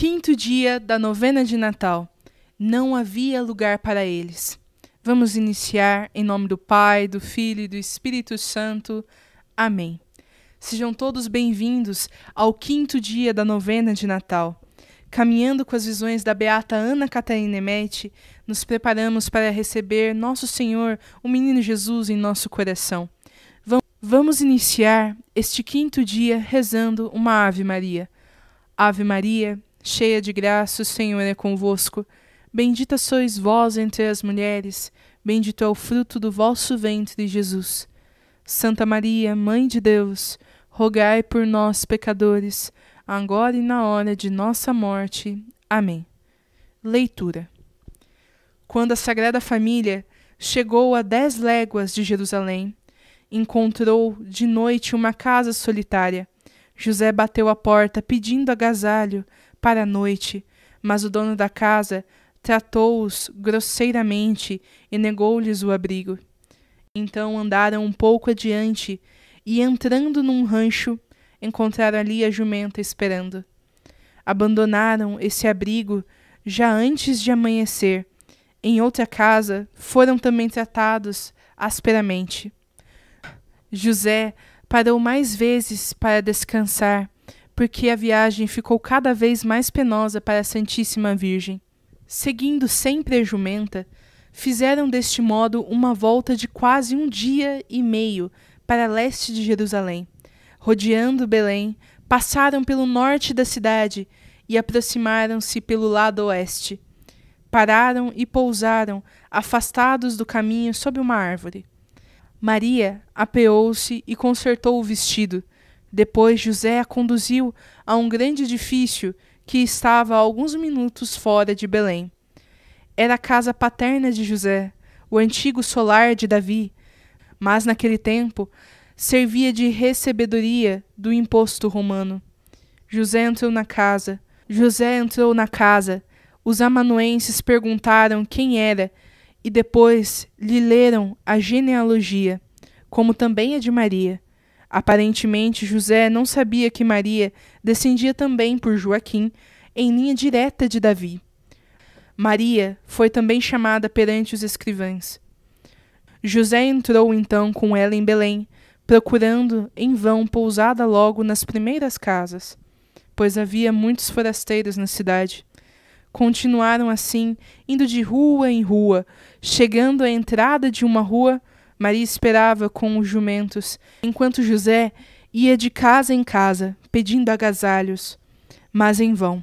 quinto dia da novena de Natal. Não havia lugar para eles. Vamos iniciar em nome do Pai, do Filho e do Espírito Santo. Amém. Sejam todos bem-vindos ao quinto dia da novena de Natal. Caminhando com as visões da beata Ana Catarina Emete, nos preparamos para receber nosso Senhor, o menino Jesus, em nosso coração. Vamos iniciar este quinto dia rezando uma Ave Maria. Ave Maria, Cheia de graça, o Senhor é convosco. Bendita sois vós entre as mulheres, bendito é o fruto do vosso ventre, Jesus. Santa Maria, Mãe de Deus, rogai por nós, pecadores, agora e na hora de nossa morte. Amém. Leitura. Quando a Sagrada Família chegou a dez léguas de Jerusalém, encontrou de noite uma casa solitária. José bateu à porta pedindo agasalho, para a noite, mas o dono da casa tratou-os grosseiramente e negou-lhes o abrigo. Então andaram um pouco adiante e, entrando num rancho, encontraram ali a jumenta esperando. Abandonaram esse abrigo já antes de amanhecer. Em outra casa, foram também tratados asperamente. José parou mais vezes para descansar porque a viagem ficou cada vez mais penosa para a Santíssima Virgem. Seguindo sempre a jumenta, fizeram deste modo uma volta de quase um dia e meio para leste de Jerusalém. Rodeando Belém, passaram pelo norte da cidade e aproximaram-se pelo lado oeste. Pararam e pousaram, afastados do caminho sob uma árvore. Maria apeou-se e consertou o vestido, depois José a conduziu a um grande edifício que estava a alguns minutos fora de Belém. Era a casa paterna de José, o antigo solar de Davi, mas naquele tempo servia de recebedoria do imposto romano. José entrou na casa. José entrou na casa. Os amanuenses perguntaram quem era e depois lhe leram a genealogia, como também a de Maria. Aparentemente, José não sabia que Maria descendia também por Joaquim, em linha direta de Davi. Maria foi também chamada perante os escrivães. José entrou então com ela em Belém, procurando em vão pousada logo nas primeiras casas, pois havia muitos forasteiros na cidade. Continuaram assim, indo de rua em rua, chegando à entrada de uma rua, Maria esperava com os jumentos, enquanto José ia de casa em casa, pedindo agasalhos, mas em vão.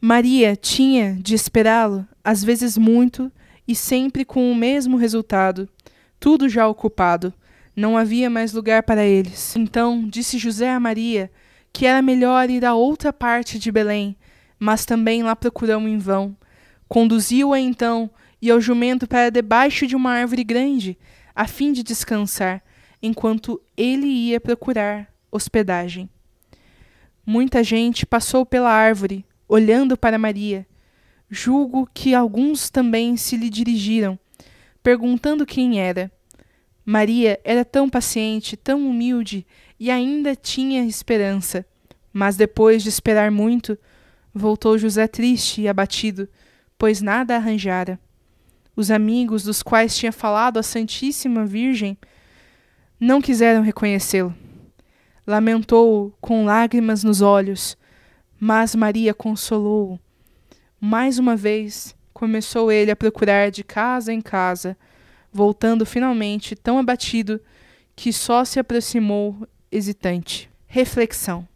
Maria tinha de esperá-lo, às vezes muito, e sempre com o mesmo resultado. Tudo já ocupado. Não havia mais lugar para eles. Então disse José a Maria que era melhor ir a outra parte de Belém, mas também lá procurou em vão. Conduziu-a então e ao jumento para debaixo de uma árvore grande, a fim de descansar, enquanto ele ia procurar hospedagem. Muita gente passou pela árvore, olhando para Maria. Julgo que alguns também se lhe dirigiram, perguntando quem era. Maria era tão paciente, tão humilde e ainda tinha esperança. Mas depois de esperar muito, voltou José triste e abatido, pois nada arranjara. Os amigos dos quais tinha falado a Santíssima Virgem não quiseram reconhecê-lo. Lamentou-o com lágrimas nos olhos, mas Maria consolou-o. Mais uma vez, começou ele a procurar de casa em casa, voltando finalmente tão abatido que só se aproximou hesitante. Reflexão.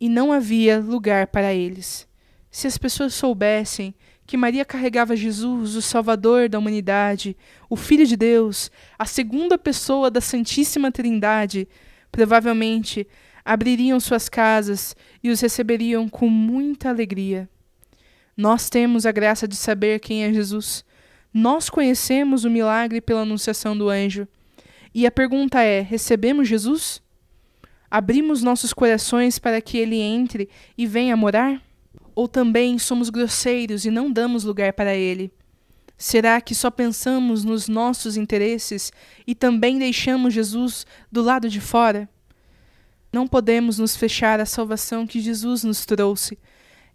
E não havia lugar para eles. Se as pessoas soubessem que Maria carregava Jesus, o Salvador da humanidade, o Filho de Deus, a segunda pessoa da Santíssima Trindade, provavelmente abririam suas casas e os receberiam com muita alegria. Nós temos a graça de saber quem é Jesus. Nós conhecemos o milagre pela anunciação do anjo. E a pergunta é: recebemos Jesus? Abrimos nossos corações para que ele entre e venha morar? Ou também somos grosseiros e não damos lugar para ele? Será que só pensamos nos nossos interesses e também deixamos Jesus do lado de fora? Não podemos nos fechar à salvação que Jesus nos trouxe.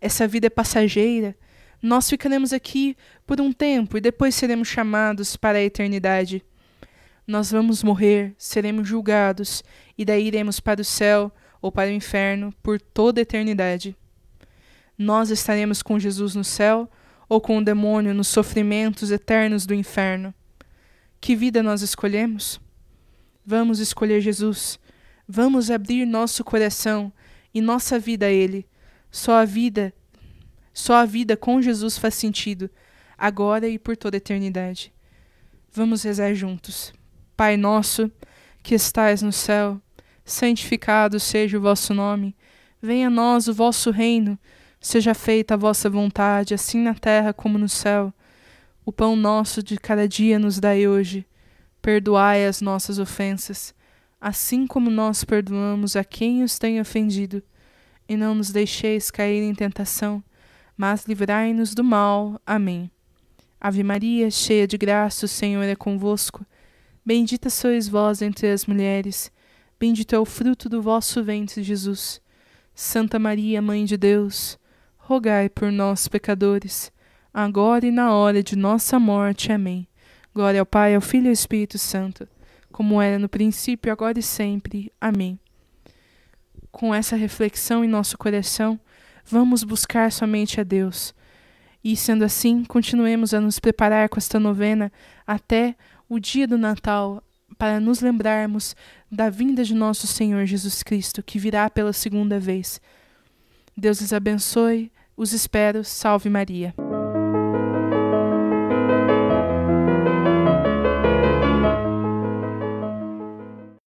Essa vida é passageira. Nós ficaremos aqui por um tempo e depois seremos chamados para a eternidade. Nós vamos morrer, seremos julgados e daí iremos para o céu ou para o inferno por toda a eternidade nós estaremos com Jesus no céu ou com o demônio nos sofrimentos eternos do inferno. Que vida nós escolhemos? Vamos escolher Jesus. Vamos abrir nosso coração e nossa vida a Ele. Só a vida, só a vida com Jesus faz sentido, agora e por toda a eternidade. Vamos rezar juntos. Pai nosso, que estais no céu, santificado seja o vosso nome. Venha a nós o vosso reino Seja feita a vossa vontade, assim na terra como no céu. O pão nosso de cada dia nos dai hoje. Perdoai as nossas ofensas, assim como nós perdoamos a quem os tem ofendido. E não nos deixeis cair em tentação, mas livrai-nos do mal. Amém. Ave Maria, cheia de graça, o Senhor é convosco. Bendita sois vós entre as mulheres, bendito é o fruto do vosso ventre, Jesus. Santa Maria, Mãe de Deus, rogai por nós, pecadores, agora e na hora de nossa morte. Amém. Glória ao Pai, ao Filho e ao Espírito Santo, como era no princípio, agora e sempre. Amém. Com essa reflexão em nosso coração, vamos buscar somente a Deus. E, sendo assim, continuemos a nos preparar com esta novena até o dia do Natal, para nos lembrarmos da vinda de nosso Senhor Jesus Cristo, que virá pela segunda vez. Deus os abençoe, os espero, salve Maria.